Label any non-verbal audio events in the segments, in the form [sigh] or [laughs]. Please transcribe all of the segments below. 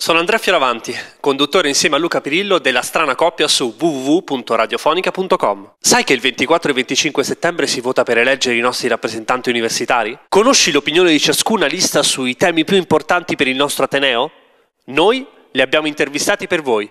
Sono Andrea Fioravanti, conduttore insieme a Luca Pirillo della strana coppia su www.radiofonica.com. Sai che il 24 e 25 settembre si vota per eleggere i nostri rappresentanti universitari? Conosci l'opinione di ciascuna lista sui temi più importanti per il nostro Ateneo? Noi li abbiamo intervistati per voi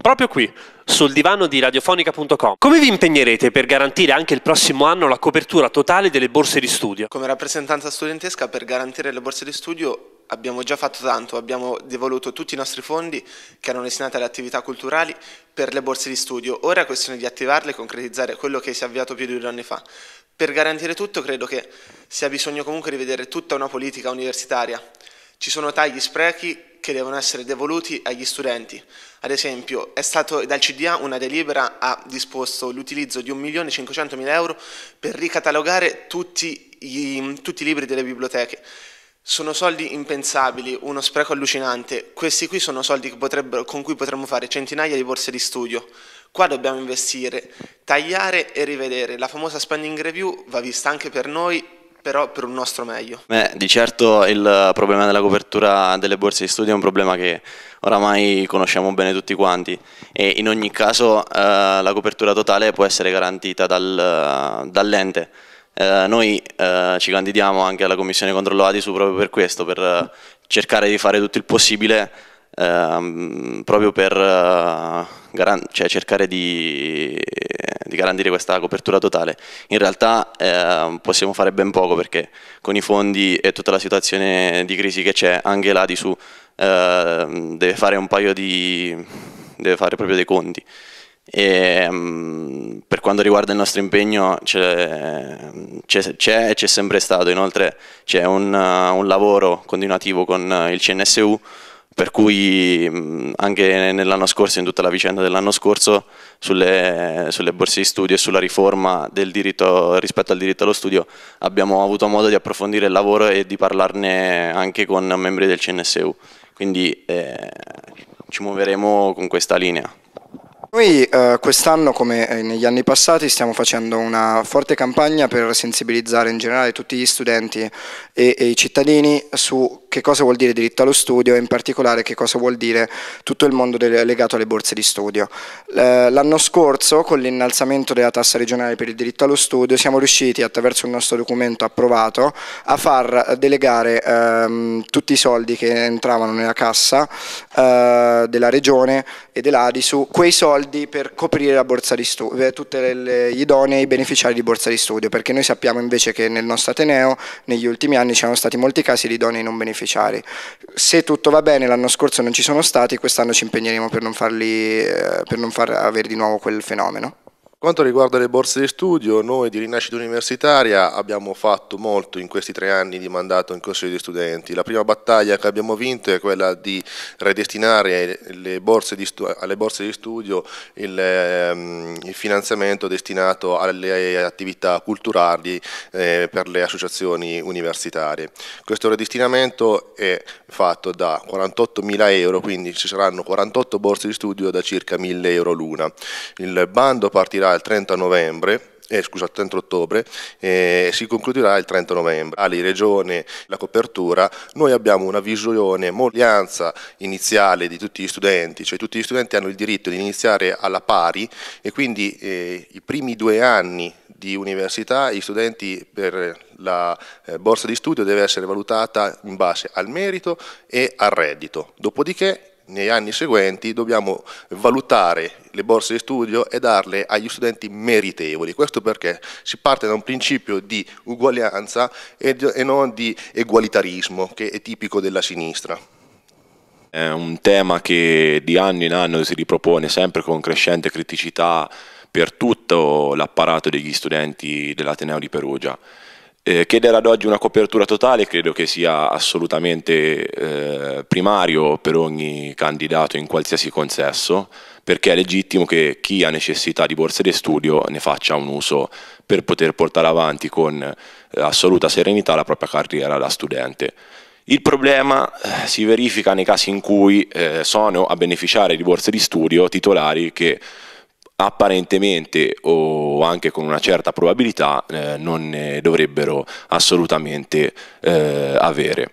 proprio qui, sul divano di radiofonica.com. Come vi impegnerete per garantire anche il prossimo anno la copertura totale delle borse di studio? Come rappresentanza studentesca per garantire le borse di studio abbiamo già fatto tanto, abbiamo devoluto tutti i nostri fondi che erano destinati alle attività culturali per le borse di studio, ora è questione di attivarle e concretizzare quello che si è avviato più di due anni fa. Per garantire tutto credo che sia bisogno comunque di vedere tutta una politica universitaria. Ci sono tagli sprechi che devono essere devoluti agli studenti. Ad esempio, è stato dal CDA una delibera ha disposto l'utilizzo di 1.500.000 euro per ricatalogare tutti, gli, tutti i libri delle biblioteche sono soldi impensabili, uno spreco allucinante. Questi qui sono soldi con cui potremmo fare centinaia di borse di studio. Qua dobbiamo investire, tagliare e rivedere. La famosa spending review va vista anche per noi, però per un nostro meglio. Beh, di certo il problema della copertura delle borse di studio è un problema che oramai conosciamo bene tutti quanti e in ogni caso eh, la copertura totale può essere garantita dal, dall'ente eh, noi eh, ci candidiamo anche alla commissione controllo ADISU proprio per questo, per eh, cercare di fare tutto il possibile eh, proprio per eh, cioè cercare di, di, garantire questa copertura totale. In realtà ehm, possiamo fare ben poco perché con i fondi e tutta la situazione di crisi che c'è anche l'ADISU ehm, deve fare un paio di... deve fare proprio dei conti. E, um, per quanto riguarda il nostro impegno c'è, e c'è sempre stato, inoltre c'è un, uh, un lavoro continuativo con uh, il CNSU per cui um, anche nell'anno scorso, in tutta la vicenda dell'anno scorso, sulle, sulle, borse di studio e sulla riforma del diritto rispetto al diritto allo studio abbiamo avuto modo di approfondire il lavoro e di parlarne anche con membri del CNSU, quindi eh, ci muoveremo con questa linea. Noi eh, quest'anno, come eh, negli anni passati, stiamo facendo una forte campagna per sensibilizzare in generale tutti gli studenti e, e, i cittadini su che cosa vuol dire diritto allo studio e in particolare che cosa vuol dire tutto il mondo del, legato alle borse di studio. L'anno scorso, con l'innalzamento della tassa regionale per il diritto allo studio, siamo riusciti, attraverso il nostro documento approvato, a far delegare ehm, tutti i soldi che entravano nella cassa eh, della regione e dell'Adi su quei soldi soldi per coprire la borsa di studio, eh, tutti gli idonei beneficiari di borsa di studio, perché noi sappiamo invece che nel nostro Ateneo negli ultimi anni c'erano stati molti casi di idonei non beneficiari. Se tutto va bene, l'anno scorso non ci sono stati, quest'anno ci impegneremo per non, farli, eh, per non far avere di nuovo quel fenomeno quanto riguarda le borse di studio, noi di Rinascita Universitaria abbiamo fatto molto in questi tre anni di mandato in Consiglio di Studenti. La prima battaglia che abbiamo vinto è quella di redestinare borse di alle borse di studio il, ehm, il, finanziamento destinato alle attività culturali eh, per le associazioni universitarie. Questo redestinamento è fatto da 48 mila euro, quindi ci saranno 48 borse di studio da circa 1000 euro l'una. Il bando partirà il 30 novembre eh, scusa, 30 ottobre eh, si concluderà il 30 novembre. Ali, Regione, la copertura, noi abbiamo una visione, mollianza iniziale di tutti gli studenti, cioè tutti gli studenti hanno il diritto di iniziare alla pari e quindi eh, i primi due anni di università, gli studenti per la eh, borsa di studio deve essere valutata in base al merito e al reddito. Dopodiché negli anni seguenti dobbiamo valutare le borse di studio e darle agli studenti meritevoli. Questo perché si parte da un principio di uguaglianza e non di egualitarismo che è tipico della sinistra. È un tema che di anno in anno si ripropone sempre con crescente criticità per tutto l'apparato degli studenti dell'Ateneo di Perugia. Eh, chiedere ad oggi una copertura totale credo che sia assolutamente eh, primario per ogni candidato in qualsiasi consesso, perché è legittimo che chi ha necessità di borse di studio ne faccia un uso per poter portare avanti con eh, assoluta serenità la propria carriera da studente. Il problema eh, si verifica nei casi in cui eh, sono a beneficiare di borse di studio titolari che apparentemente o anche con una certa probabilità eh, non ne dovrebbero assolutamente eh, avere.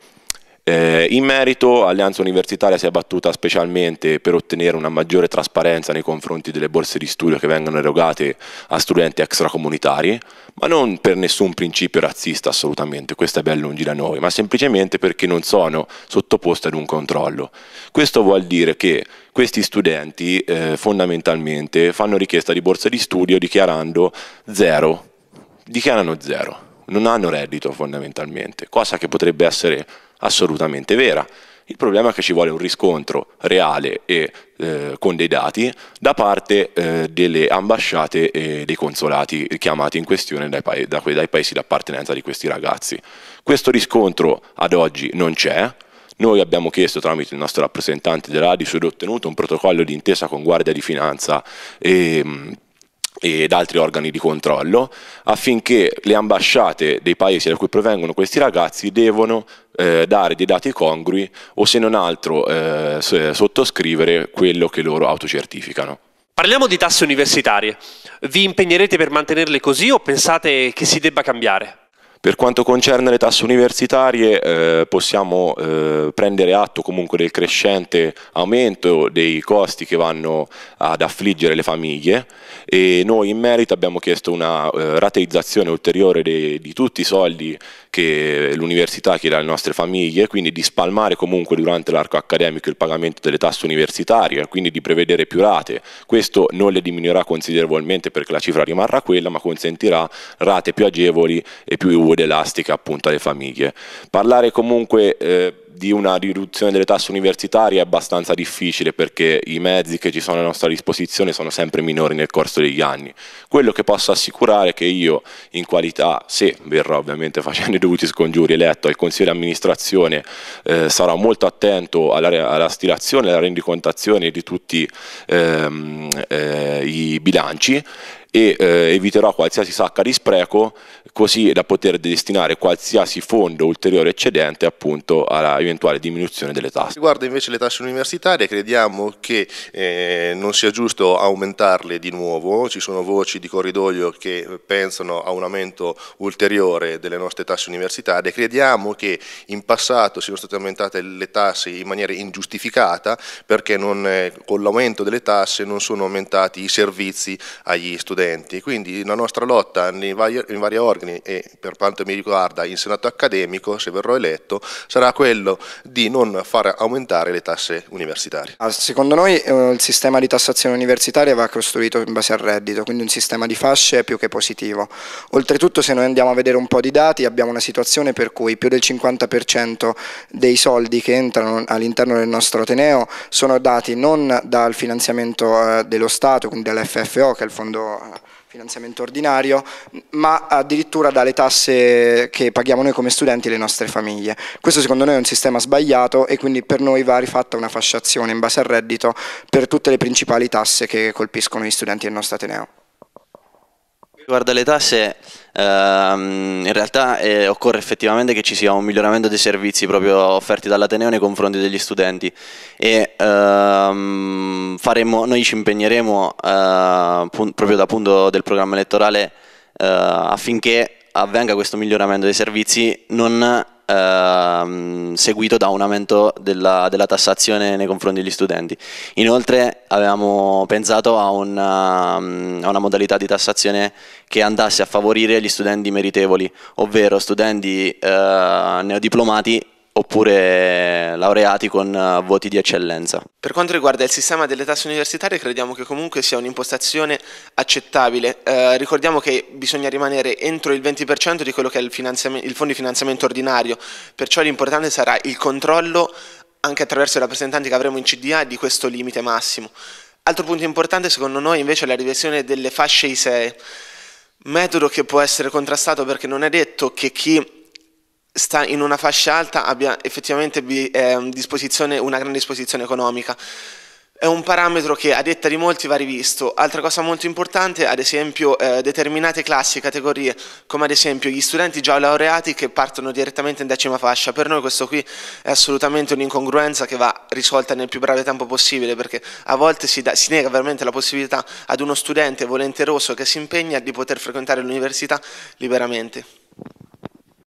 Eh, in merito, Alleanza Universitaria si è battuta specialmente per ottenere una maggiore trasparenza nei confronti delle borse di studio che vengono erogate a studenti extracomunitari, ma non per nessun principio razzista assolutamente, questo è ben lungi da noi, ma semplicemente perché non sono sottoposte ad un controllo. Questo vuol dire che questi studenti eh, fondamentalmente fanno richiesta di borsa di studio dichiarando zero, dichiarano zero, non hanno reddito fondamentalmente, cosa che potrebbe essere assolutamente vera. Il problema è che ci vuole un riscontro reale e eh, con dei dati da parte eh, delle ambasciate e dei consolati chiamati in questione dai, pa- dai paesi d'appartenenza di questi ragazzi. Questo riscontro ad oggi non c'è, noi abbiamo chiesto tramite il nostro rappresentante dell'Adis ed ottenuto un protocollo di intesa con Guardia di Finanza e, mm, ed altri organi di controllo affinché le ambasciate dei paesi da cui provengono questi ragazzi devono eh, dare dei dati congrui o se non altro eh, sottoscrivere quello che loro autocertificano. Parliamo di tasse universitarie. Vi impegnerete per mantenerle così o pensate che si debba cambiare? Per quanto concerne le tasse universitarie eh, possiamo eh, prendere atto comunque del crescente aumento dei costi che vanno ad affliggere le famiglie e noi in merito abbiamo chiesto una eh, rateizzazione ulteriore de, di tutti i soldi che l'università chiede alle nostre famiglie, quindi di spalmare comunque durante l'arco accademico il pagamento delle tasse universitarie, quindi di prevedere più rate. Questo non le diminuirà considerevolmente perché la cifra rimarrà quella, ma consentirà rate più agevoli e più ed elastiche appunto alle famiglie. Parlare comunque... Eh, di una riduzione delle tasse universitarie è abbastanza difficile perché i mezzi che ci sono a nostra disposizione sono sempre minori nel corso degli anni. Quello che posso assicurare è che io in qualità, se verrò ovviamente [laughs] facendo i dovuti scongiuri eletto al Consiglio di amministrazione, eh, sarò molto attento alla, alla, stilazione, alla rendicontazione di tutti ehm, eh, i bilanci e eh, eviterò qualsiasi sacca di spreco così da poter destinare qualsiasi fondo ulteriore eccedente appunto alla eventuale diminuzione delle tasse. Riguardo invece le tasse universitarie crediamo che eh, non sia giusto aumentarle di nuovo, ci sono voci di corridoio che pensano a un aumento ulteriore delle nostre tasse universitarie, crediamo che in passato siano state aumentate le tasse in maniera ingiustificata perché non, eh, con l'aumento delle tasse non sono aumentati i servizi agli studenti studenti, quindi la nostra lotta in vari, in vari organi e per quanto mi riguarda in senato accademico, se verrò eletto, sarà quello di non far aumentare le tasse universitarie. Ah, secondo noi eh, il sistema di tassazione universitaria va costruito in base al reddito, quindi un sistema di fasce è più che positivo. Oltretutto se noi andiamo a vedere un po' di dati abbiamo una situazione per cui più del 50% dei soldi che entrano all'interno del nostro Ateneo sono dati non dal finanziamento eh, dello Stato, quindi dall'FFO che è il fondo finanziamento ordinario, ma addirittura dalle tasse che paghiamo noi come studenti e le nostre famiglie. Questo secondo noi è un sistema sbagliato e quindi per noi va rifatta una fasciazione in base al reddito per tutte le principali tasse che colpiscono gli studenti del nostro Ateneo riguarda le tasse, ehm, in realtà eh, occorre effettivamente che ci sia un miglioramento dei servizi proprio offerti dall'Ateneo nei confronti degli studenti e ehm, faremo, noi ci impegneremo eh, proprio dal punto del programma elettorale eh, affinché avvenga questo miglioramento dei servizi non ehm, seguito da un aumento della, della, tassazione nei confronti degli studenti. Inoltre avevamo pensato a una, ehm, a una, modalità di tassazione che andasse a favorire gli studenti meritevoli, ovvero studenti eh, neodiplomati oppure laureati con eh, voti di eccellenza. Per quanto riguarda il sistema delle tasse universitarie crediamo che comunque sia un'impostazione accettabile. Eh, ricordiamo che bisogna rimanere entro il 20% di quello che è il, il fondo di finanziamento ordinario, perciò l'importante sarà il controllo anche attraverso i rappresentanti che avremo in CDA di questo limite massimo. Altro punto importante secondo noi invece è la revisione delle fasce ISEE, metodo che può essere contrastato perché non è detto che chi sta in una fascia alta abbia effettivamente ehm, una grande esposizione economica. È un parametro che a detta di molti va rivisto. Altra cosa molto importante, ad esempio, eh, determinate classi, e categorie, come ad esempio gli studenti già laureati che partono direttamente in decima fascia. Per noi questo qui è assolutamente un'incongruenza che va risolta nel più breve tempo possibile, perché a volte si, da, si nega veramente la possibilità ad uno studente volenteroso che si impegna di poter frequentare l'università liberamente.